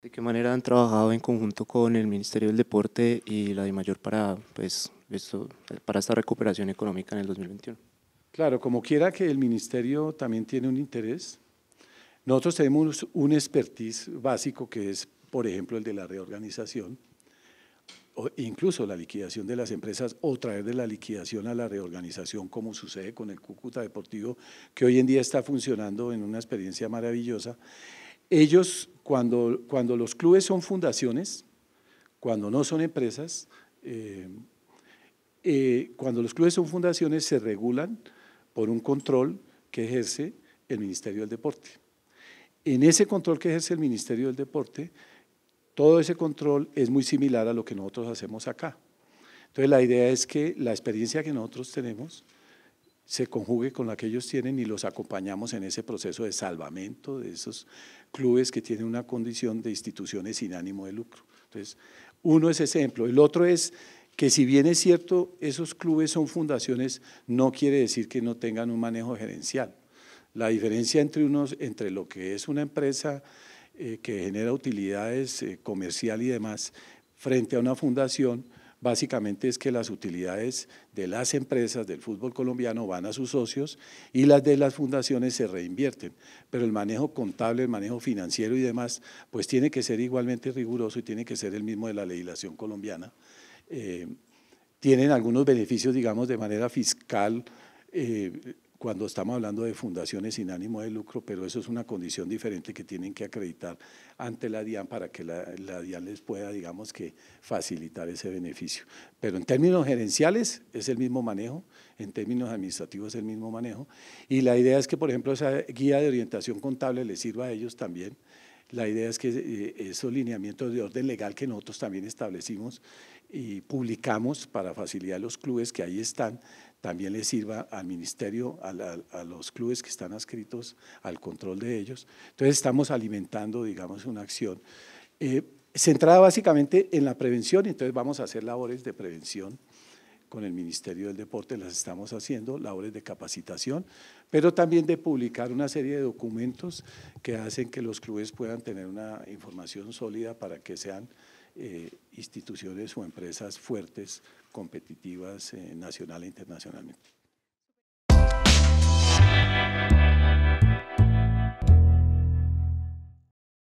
¿De qué manera han trabajado en conjunto con el Ministerio del Deporte y la de Mayor para, pues, esto, para esta recuperación económica en el 2021? Claro, como quiera que el Ministerio también tiene un interés, nosotros tenemos un expertise básico que es, por ejemplo, el de la reorganización, o incluso la liquidación de las empresas o traer de la liquidación a la reorganización, como sucede con el Cúcuta Deportivo, que hoy en día está funcionando en una experiencia maravillosa ellos, cuando, los clubes son fundaciones, cuando no son empresas, eh, eh, cuando los clubes son fundaciones se regulan por un control que ejerce el Ministerio del Deporte. En ese control que ejerce el Ministerio del Deporte, todo ese control es muy similar a lo que nosotros hacemos acá. Entonces la idea es que la experiencia que nosotros tenemos se conjugue con la que ellos tienen y los acompañamos en ese proceso de salvamento de esos clubes que tienen una condición de instituciones sin ánimo de lucro. Entonces, uno es ejemplo. El otro es que si bien es cierto, esos clubes son fundaciones, no quiere decir que no tengan un manejo gerencial. La diferencia entre, unos, entre lo que es una empresa eh, que genera utilidades eh, comercial y demás frente a una fundación básicamente es que las utilidades de las empresas del fútbol colombiano van a sus socios y las de las fundaciones se reinvierten. Pero el manejo contable, el manejo financiero y demás, pues tiene que ser igualmente riguroso y tiene que ser el mismo de la legislación colombiana. Eh, tienen algunos beneficios, digamos, de manera fiscal, eh, cuando estamos hablando de fundaciones sin ánimo de lucro, pero eso es una condición diferente que tienen que acreditar ante la DIAN para que la, DIAN les pueda, digamos que, facilitar ese beneficio. Pero en términos gerenciales es el mismo manejo, en términos administrativos es el mismo manejo, y la idea es que, por ejemplo, esa guía de orientación contable les sirva a ellos también la idea es que eh, esos lineamientos de orden legal que nosotros también establecimos y publicamos para facilitar a los clubes que ahí están, también les sirva al ministerio, a, los clubes que están adscritos al control de ellos. Entonces estamos alimentando, digamos, una acción eh, centrada básicamente en la prevención, entonces vamos a hacer labores de prevención con el Ministerio del Deporte, las estamos haciendo, labores de capacitación, pero también de publicar una serie de documentos que hacen que los clubes puedan tener una información sólida para que sean eh, instituciones o empresas fuertes, competitivas eh, nacional e internacionalmente.